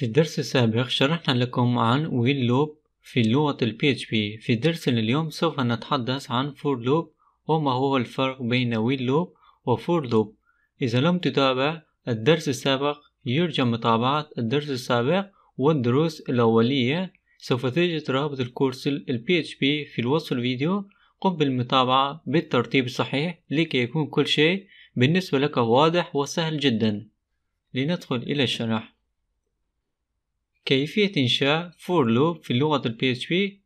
في الدرس السابق شرحنا لكم عن ويل لوب في لغة ال PHP في درسنا اليوم سوف نتحدث عن فور لوب وما هو الفرق بين ويل لوب وفور لوب إذا لم تتابع الدرس السابق يرجى متابعة الدرس السابق والدروس الأولية سوف تجد رابط الكورس ال PHP في الوصف الفيديو قم بالمتابعة بالترتيب الصحيح لكي يكون كل شيء بالنسبة لك واضح وسهل جدا لندخل إلى الشرح كيفية إنشاء فور لوب في لغة الـ PHP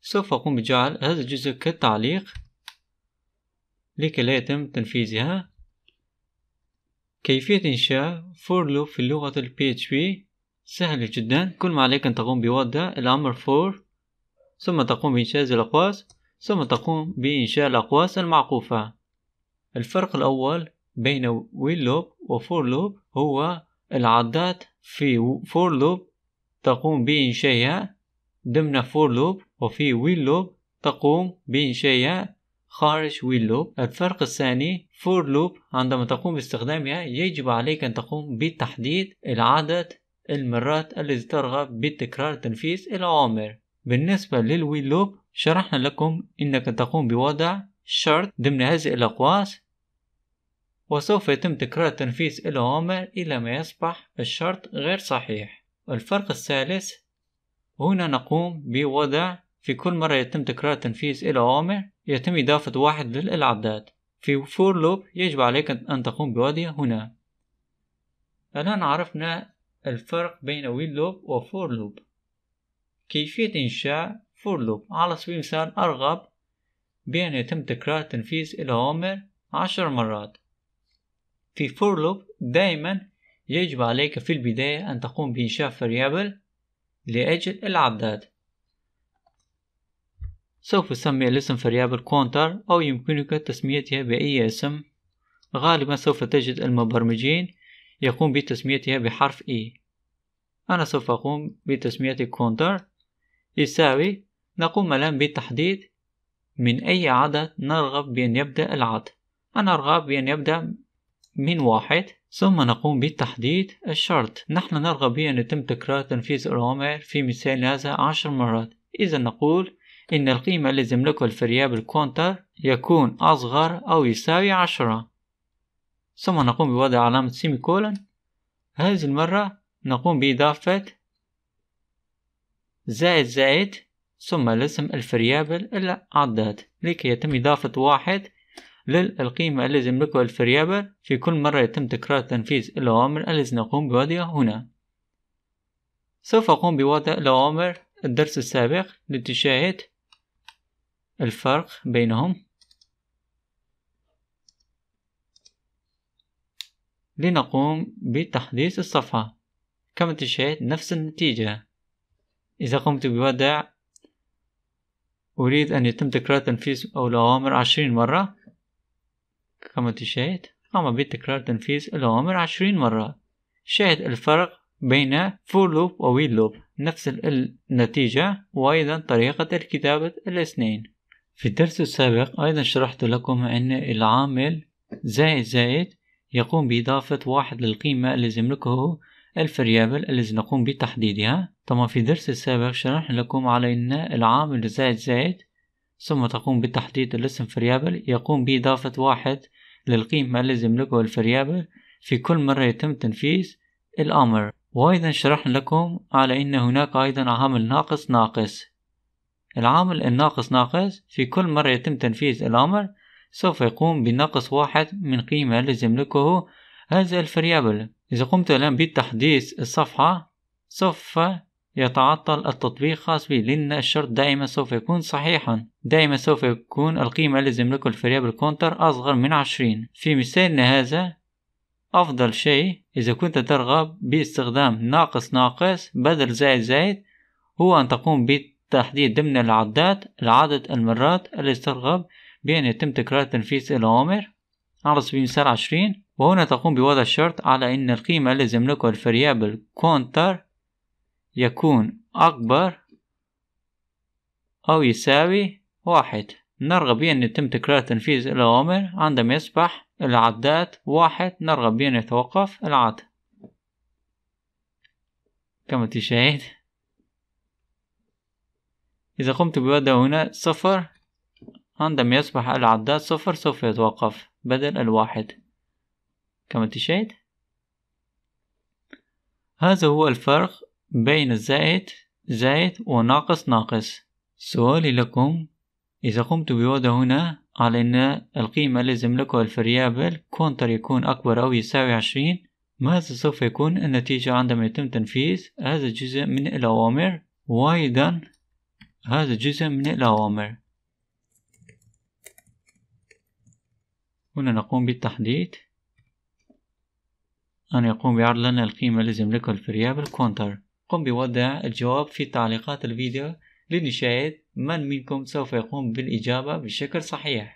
سوف أقوم بجعل هذا الجزء كالتعليق لكي لا يتم تنفيذها كيفية إنشاء فور لوب في لغة الـ PHP سهل جدا كل ما عليك أن تقوم بوضع الأمر فور ثم تقوم بإنشاء الأقواس ثم تقوم بإنشاء الأقواس المعقوفة الفرق الأول بين ويل لوب وفور لوب هو العدات في فور لوب تقوم بإنشائها ضمن فور لوب وفي ويل لوب تقوم بإنشائها خارج ويل لوب الفرق الثاني فور لوب عندما تقوم باستخدامها يجب عليك أن تقوم بتحديد العدد المرات التي ترغب بتكرار تنفيذ الأوامر بالنسبة للويل لوب شرحنا لكم أنك تقوم بوضع شرط ضمن هذه الأقواس وسوف يتم تكرار تنفيذ الأوامر إلى ما يصبح الشرط غير صحيح الفرق الثالث هنا نقوم بوضع في كل مرة يتم تكرار تنفيذ الأوامر يتم إضافة واحد للعداد في فور لوب يجب عليك أن تقوم بوضعه هنا الآن عرفنا الفرق بين ويل لوب وفور لوب كيفية إنشاء فور لوب على سبيل المثال أرغب بأن يتم تكرار تنفيذ الأوامر عشر مرات في فور لوب دائما يجب عليك في البداية أن تقوم بإنشاء فريابل لأجل العداد سوف أسمي الاسم فريابل كونتر أو يمكنك تسميتها بأي اسم غالبا سوف تجد المبرمجين يقوم بتسميتها بحرف E أنا سوف أقوم بتسمية كونتر يساوي نقوم الآن بتحديد من أي عدد نرغب بأن يبدأ العد أنا أرغب بأن يبدأ من واحد ثم نقوم بتحديد الشرط نحن نرغب بأن يتم تكرار تنفيذ الأوامر في مثال هذا عشر مرات إذا نقول إن القيمة التي يملكها الفرياب الكونتر يكون أصغر أو يساوي عشرة ثم نقوم بوضع علامة كولن هذه المرة نقوم بإضافة زائد زائد ثم الاسم الفريابل العداد لكي يتم إضافة واحد للقيمة التي يملكها الفريابر في كل مرة يتم تكرار تنفيذ الأوامر التي نقوم بوضعها هنا سوف أقوم بوضع الأوامر الدرس السابق لتشاهد الفرق بينهم لنقوم بتحديث الصفحة كما تشاهد نفس النتيجة إذا قمت بوضع أريد أن يتم تكرار تنفيذ أو الأوامر عشرين مرة كما تشاهد قام بتكرار تنفيذ الأوامر عشرين مرة شاهد الفرق بين فور لوب وويل لوب نفس النتيجة وأيضا طريقة الكتابة الاثنين في الدرس السابق أيضا شرحت لكم أن العامل زائد زائد يقوم بإضافة واحد للقيمة الذي يملكه الفريابل الذي نقوم بتحديدها طبعا في الدرس السابق شرحنا لكم على أن العامل زائد زائد ثم تقوم بتحديد الاسم variable يقوم بإضافة واحد للقيمة الذي يملكه الفريابل في كل مرة يتم تنفيذ الأمر وأيضا شرحنا لكم على أن هناك أيضا عامل ناقص ناقص العامل الناقص ناقص في كل مرة يتم تنفيذ الأمر سوف يقوم بنقص واحد من قيمة الذي يملكه هذا الفريابل إذا قمت الآن بتحديث الصفحة سوف يتعطل التطبيق خاص به لأن الشرط دائما سوف يكون صحيحا دائما سوف يكون القيمة التي يملكها الفريبل كونتر أصغر من عشرين في مثالنا هذا أفضل شيء إذا كنت ترغب باستخدام ناقص ناقص بدل زائد زائد هو أن تقوم بتحديد ضمن العدات العدد المرات التي ترغب بأن يتم تكرار تنفيذ الأوامر على سبيل المثال عشرين وهنا تقوم بوضع الشرط على أن القيمة التي يملكها الفريابل كونتر يكون أكبر أو يساوي واحد نرغب بأن يتم تكرار تنفيذ الأوامر عندما يصبح العداد واحد نرغب بأن يتوقف العد كما تشاهد إذا قمت ببدء هنا صفر عندما يصبح العداد صفر سوف يتوقف بدل الواحد كما تشاهد هذا هو الفرق بين زائد زائد وناقص ناقص سؤالي لكم إذا قمت بوضع هنا على أن القيمة لازم لكم الفريابل كونتر يكون أكبر أو يساوي عشرين ماذا سوف يكون النتيجة عندما يتم تنفيذ هذا الجزء من الأوامر وأيضا هذا الجزء من الأوامر هنا نقوم بالتحديد أن يقوم بعرض لنا القيمة لازم لكم الفريابل كونتر قم بوضع الجواب في تعليقات الفيديو لنشاهد من منكم سوف يقوم بالإجابة بشكل صحيح